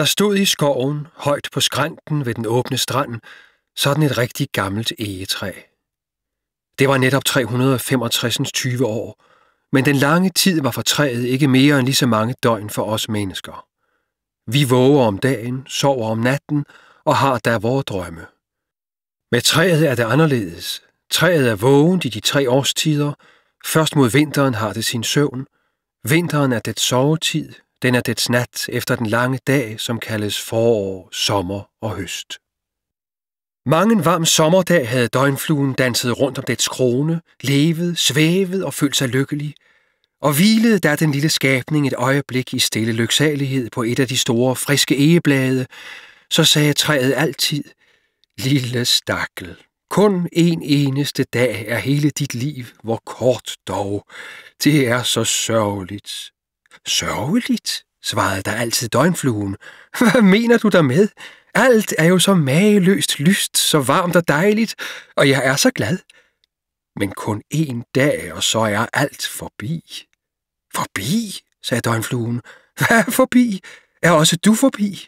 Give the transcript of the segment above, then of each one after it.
Der stod i skoven, højt på skrænten ved den åbne strand, sådan et rigtig gammelt egetræ. Det var netop 365. 20 år, men den lange tid var for træet ikke mere end lige så mange døgn for os mennesker. Vi våger om dagen, sover om natten og har der vores drømme. Med træet er det anderledes. Træet er vågent i de tre årstider. Først mod vinteren har det sin søvn. Vinteren er det sovetid, den er dets nat efter den lange dag, som kaldes forår, sommer og høst. Mange en varm sommerdag havde døgnfluen danset rundt om dets krone, levet, svævet og følt sig lykkelig, og hvilede der den lille skabning et øjeblik i stille lyksalighed på et af de store, friske egeblade, så sagde træet altid, Lille stakkel, kun en eneste dag er hele dit liv, hvor kort dog. Det er så sørgeligt. Sørgeligt, svarede der altid døgnfluen. Hvad mener du der med? Alt er jo så mageløst lyst, så varmt og dejligt, og jeg er så glad. Men kun en dag, og så er alt forbi. Forbi, sagde døgnfluen. Hvad er forbi? Er også du forbi?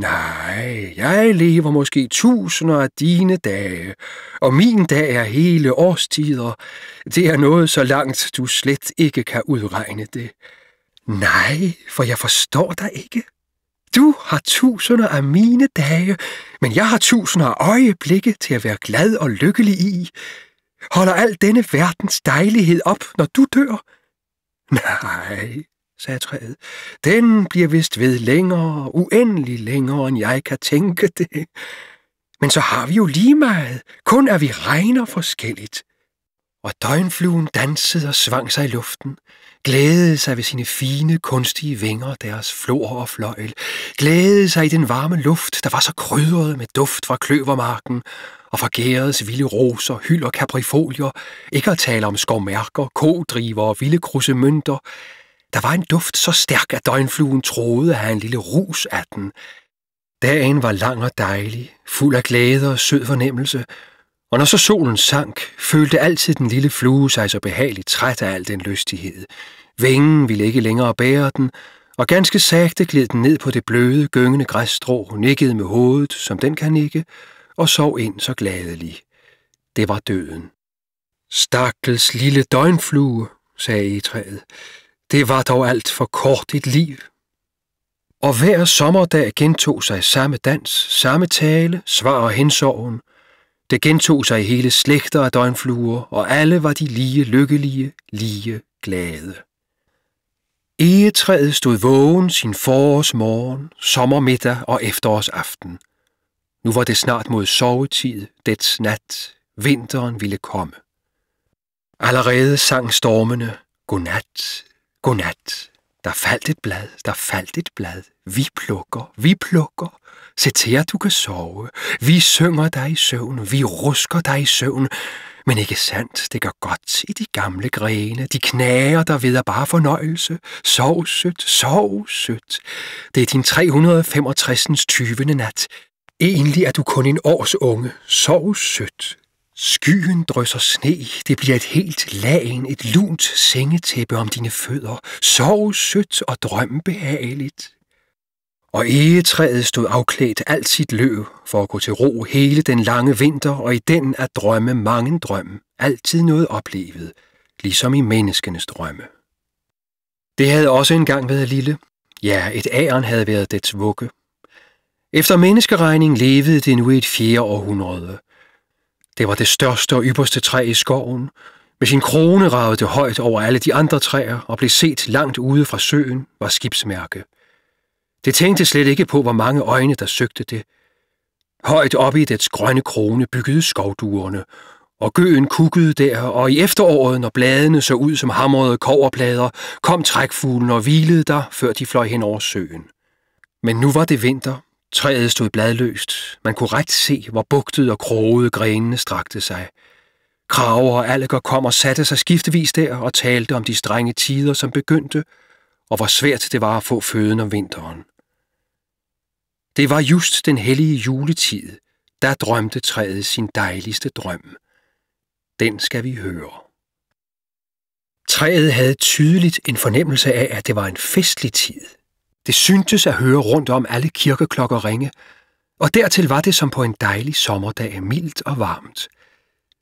Nej, jeg lever måske tusinder af dine dage, og min dag er hele årstider. Det er noget så langt, du slet ikke kan udregne det. Nej, for jeg forstår dig ikke. Du har tusinder af mine dage, men jeg har tusinder af øjeblikke til at være glad og lykkelig i. Holder al denne verdens dejlighed op, når du dør? Nej, sagde træet. Den bliver vist ved længere, uendelig længere, end jeg kan tænke det. Men så har vi jo lige meget, kun at vi regner forskelligt. Og døgnfluen dansede og svang sig i luften glædede sig ved sine fine, kunstige vinger, deres flor og fløjl, glædede sig i den varme luft, der var så krydret med duft fra kløvermarken, og fra gærets vilde roser, hyld og kaprifolier, ikke at tale om skovmærker, kodriver og vilde krussemønter. Der var en duft så stærk, at døgnfluen troede at have en lille rus af den. Dagen var lang og dejlig, fuld af glæde og sød fornemmelse, og når så solen sank, følte altid den lille flue sig så behageligt træt af al den lystighed. Vingen ville ikke længere bære den, og ganske sagte gled den ned på det bløde, gyngende græsstrå, nikkede med hovedet, som den kan nikke, og sov ind så gladelig. Det var døden. Stakkels lille døgnflue, sagde egetræet. Det var dog alt for kort et liv. Og hver sommerdag gentog sig samme dans, samme tale, svar og hensorgen – det gentog sig i hele slægter af døgnfluer, og alle var de lige lykkelige, lige glade. Egetræet stod vågen sin forårsmorgen, sommermiddag og efterårsaften. Nu var det snart mod sovetid, dets nat, vinteren ville komme. Allerede sang stormene, godnat, godnat. Der faldt et blad, der faldt et blad. Vi plukker, vi plukker, Se til, at du kan sove. Vi synger dig i søvn. Vi rusker dig i søvn. Men ikke sandt, det gør godt i de gamle grene. De knager der ved at bare fornøjelse. Sov sødt, sov sødt. Det er din 365. 20. nat. Egentlig er du kun en års unge. Sov sødt. Skyen drysser sne. Det bliver et helt lagen, et lunt sengetæppe om dine fødder. Sov sødt og drøm behageligt og egetræet stod afklædt alt sit løv for at gå til ro hele den lange vinter, og i den at drømme mange drømme, altid noget oplevet, ligesom i menneskenes drømme. Det havde også engang været lille. Ja, et æren havde været dets vugge. Efter menneskeregning levede det nu i et fjerde århundrede. Det var det største og ypperste træ i skoven. Med sin krone ragede det højt over alle de andre træer og blev set langt ude fra søen, var skibsmærke. Det tænkte slet ikke på, hvor mange øjne, der søgte det. Højt oppe i dets grønne krone byggede skovduerne, og gøen kukkede der, og i efteråret, når bladene så ud som hamrede koverplader, kom trækfuglen og hvilede der, før de fløj hen over søen. Men nu var det vinter. Træet stod bladløst. Man kunne ret se, hvor bugtede og krogede grenene strakte sig. Kraver og alger kom og satte sig skiftevis der og talte om de strenge tider, som begyndte, og hvor svært det var at få føden om vinteren. Det var just den hellige juletid, der drømte træet sin dejligste drøm. Den skal vi høre. Træet havde tydeligt en fornemmelse af, at det var en festlig tid. Det syntes at høre rundt om alle kirkeklokker ringe, og dertil var det som på en dejlig sommerdag mildt og varmt.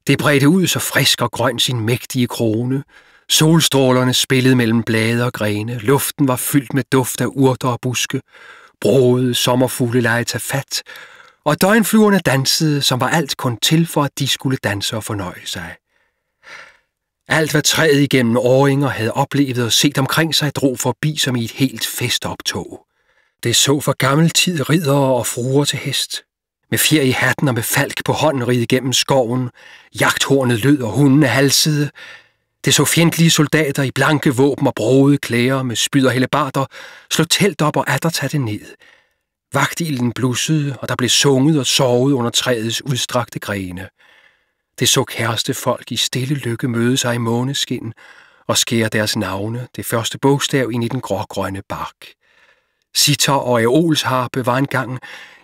Det bredte ud så frisk og grøn sin mægtige krone. Solstrålerne spillede mellem blade og grene. Luften var fyldt med duft af urter og buske sommerfugle lege tage fat, og døgnflyverne dansede, som var alt kun til for, at de skulle danse og fornøje sig. Alt, hvad træet igennem åringer havde oplevet og set omkring sig, drog forbi som i et helt festoptog. Det så for gammel tid riddere og fruer til hest. Med fjer i hatten og med falk på hånden ride gennem skoven. Jagthornet lød, og hundene halsede. Det så fjendtlige soldater i blanke våben og brode klæder med spyd og hellebarter slå telt op og atter tage det ned. Vagtilden blussede, og der blev sunget og sovet under træets udstrakte grene. Det så kæreste folk i stille lykke møde sig i måneskin og skære deres navne, det første bogstav, ind i den grågrønne bark. Sitter og Eolsharpe var engang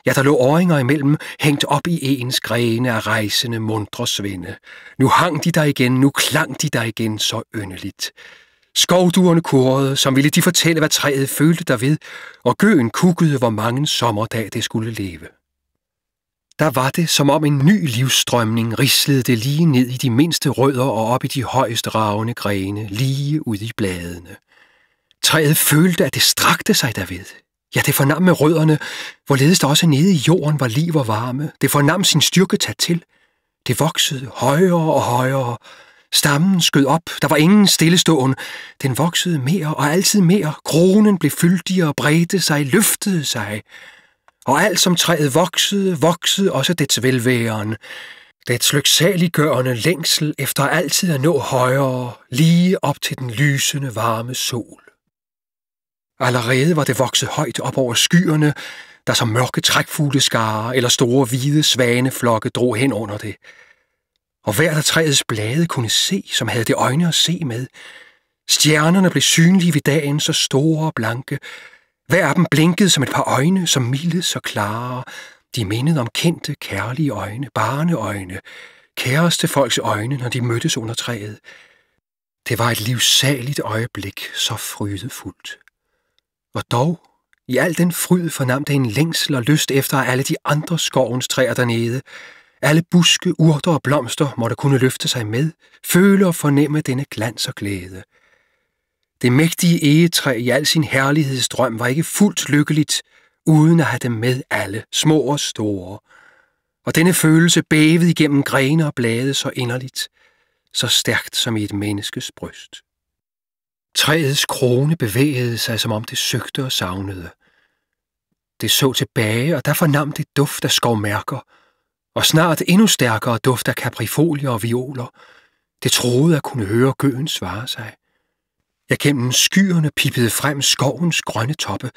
Ja, der lå åringer imellem, hængt op i ens grene af rejsende mundre svinde. Nu hang de der igen, nu klang de der igen så yndeligt. Skovduerne kurrede, som ville de fortælle, hvad træet følte derved, og gøen kukkede, hvor mange sommerdag det skulle leve. Der var det, som om en ny livsstrømning rislede det lige ned i de mindste rødder og op i de højst ravende grene, lige ud i bladene. Træet følte, at det strakte sig derved. Ja, det fornam med rødderne, hvorledes der også nede i jorden var liv og varme. Det fornam sin styrke tæt til. Det voksede højere og højere. Stammen skød op, der var ingen stillestående. Den voksede mere og altid mere. Kronen blev fyldigere, bredte sig, løftede sig. Og alt som træet voksede, voksede også dets velværen. Dets lyksaliggørende længsel efter altid at nå højere, lige op til den lysende varme sol. Allerede var det vokset højt op over skyerne, der som mørke trækfugleskare eller store hvide svaneflokke drog hen under det. Og hver af træets blade kunne se, som havde det øjne at se med. Stjernerne blev synlige ved dagen, så store og blanke. Hver af dem blinkede som et par øjne, som milde så klare. De mindede om kendte, kærlige øjne, barneøjne, kæreste folks øjne, når de mødtes under træet. Det var et livsaligt øjeblik, så frydefuldt. Og dog, i al den fryd fornam det en længsel og lyst efter alle de andre skovens træer dernede. Alle buske, urter og blomster måtte kunne løfte sig med, føle og fornemme denne glans og glæde. Det mægtige egetræ i al sin herlighedsdrøm var ikke fuldt lykkeligt, uden at have dem med alle, små og store. Og denne følelse bævede igennem grene og blade så inderligt, så stærkt som i et menneskes bryst. Træets krone bevægede sig, som om det søgte og savnede. Det så tilbage, og der fornam det duft af skovmærker, og snart endnu stærkere duft af kaprifolier og violer. Det troede at kunne høre gøen svare sig. Jeg gennem skyerne pippede frem skovens grønne toppe.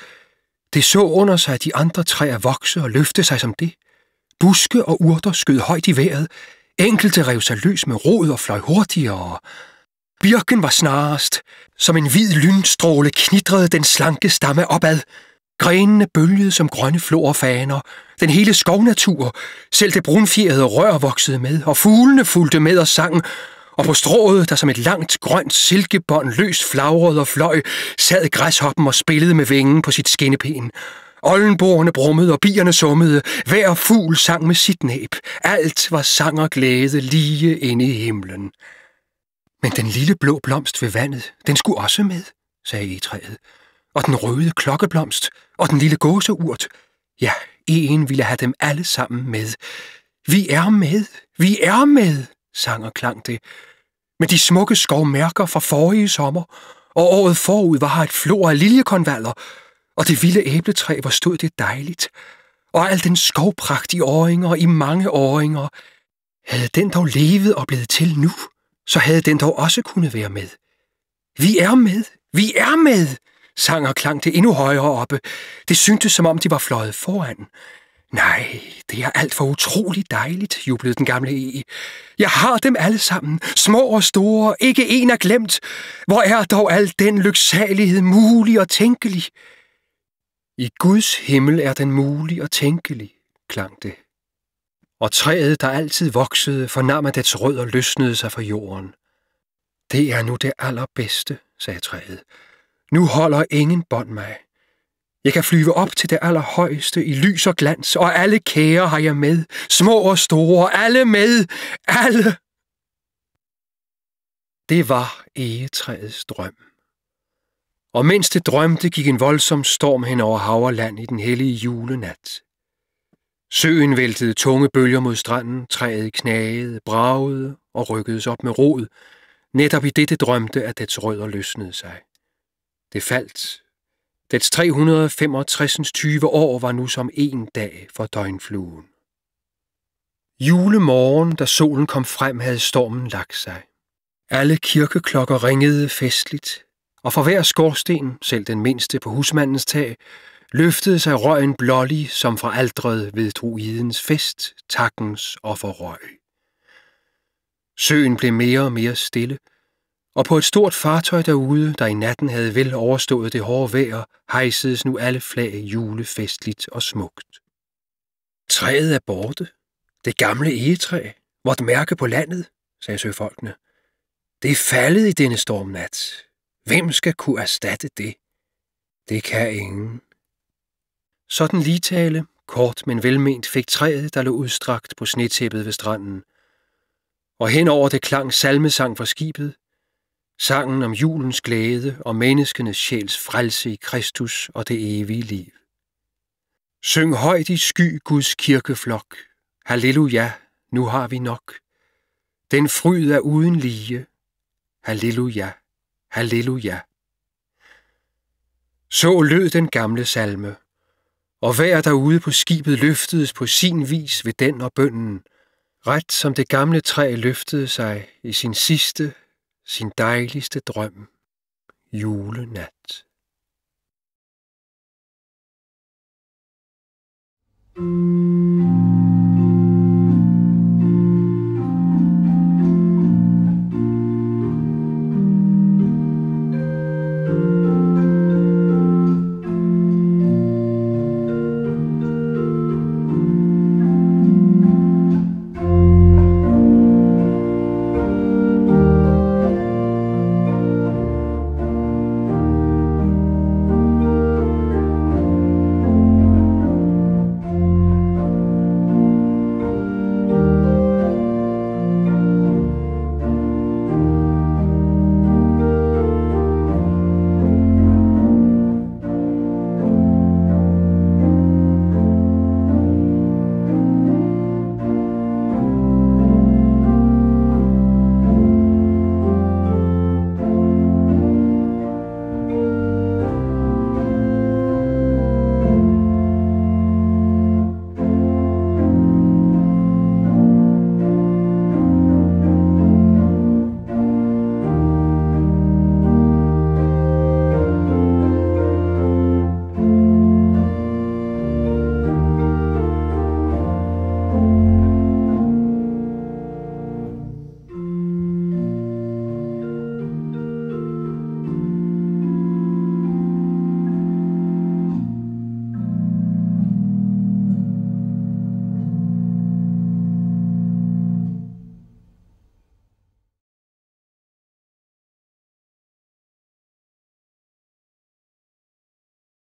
Det så under sig at de andre træer vokse og løfte sig som det. Buske og urter skød højt i vejret. Enkelte rev sig løs med rod og fløj hurtigere, Birken var snarest. Som en hvid lynstråle knitrede den slanke stamme opad. Grenene bølgede som grønne florfaner. Den hele skovnatur, selv det brunfjerede rør voksede med, og fuglene fulgte med og sang, og på strået, der som et langt grønt silkebånd løst flagret og fløj, sad græshoppen og spillede med vingen på sit skinneben. Oldenborgerne brummede og bierne summede. Hver fugl sang med sit næb. Alt var sang og glæde lige inde i himlen. Men den lille blå blomst ved vandet, den skulle også med, sagde egetræet. Og den røde klokkeblomst, og den lille gåseurt. Ja, en ville have dem alle sammen med. Vi er med, vi er med, sang og klang det. Med de smukke skovmærker fra forrige sommer, og året forud var her et flor af liljekonvaller, og det vilde æbletræ, hvor stod det dejligt. Og al den skovpragt i åringer i mange åringer, havde den dog levet og blevet til nu? så havde den dog også kunne være med. Vi er med! Vi er med! sang og klang det endnu højere oppe. Det syntes, som om de var fløjet foran. Nej, det er alt for utroligt dejligt, jublede den gamle E. e. Jeg har dem alle sammen, små og store, ikke en er glemt. Hvor er dog al den lyksalighed mulig og tænkelig? I Guds himmel er den mulig og tænkelig, klang det og træet, der altid voksede, fornam at dets rødder løsnede sig fra jorden. Det er nu det allerbedste, sagde træet. Nu holder ingen bånd mig. Jeg kan flyve op til det allerhøjeste i lys og glans, og alle kære har jeg med, små og store, alle med, alle! Det var egetræets drøm. Og mens det drømte, gik en voldsom storm hen over haverland i den hellige julenat. Søen væltede tunge bølger mod stranden, træet knagede, bragede og rykkedes op med rod, netop i det, det drømte, at dets rødder løsnede sig. Det faldt. Dets 365. 20 år var nu som en dag for døgnfluen. Julemorgen, da solen kom frem, havde stormen lagt sig. Alle kirkeklokker ringede festligt, og for hver skorsten, selv den mindste på husmandens tag, løftede sig røgen blålig som fra aldret ved druidens fest, takkens offerrøg. Søen blev mere og mere stille, og på et stort fartøj derude, der i natten havde vel overstået det hårde vejr, hejsedes nu alle flag julefestligt og smukt. Træet er borte. Det gamle egetræ, vort mærke på landet, sagde søfolkene. Det er faldet i denne stormnat. Hvem skal kunne erstatte det? Det kan ingen. Sådan tale, kort men velment, fik træet, der lå udstrakt på snetæppet ved stranden. Og hen over det klang salmesang fra skibet, sangen om julens glæde og menneskenes sjæls frelse i Kristus og det evige liv. Syng højt i sky Guds kirkeflok, halleluja, nu har vi nok. Den fryd er uden lige, halleluja, halleluja. Så lød den gamle salme og hver derude på skibet løftedes på sin vis ved den og bønden, ret som det gamle træ løftede sig i sin sidste, sin dejligste drøm, julenat.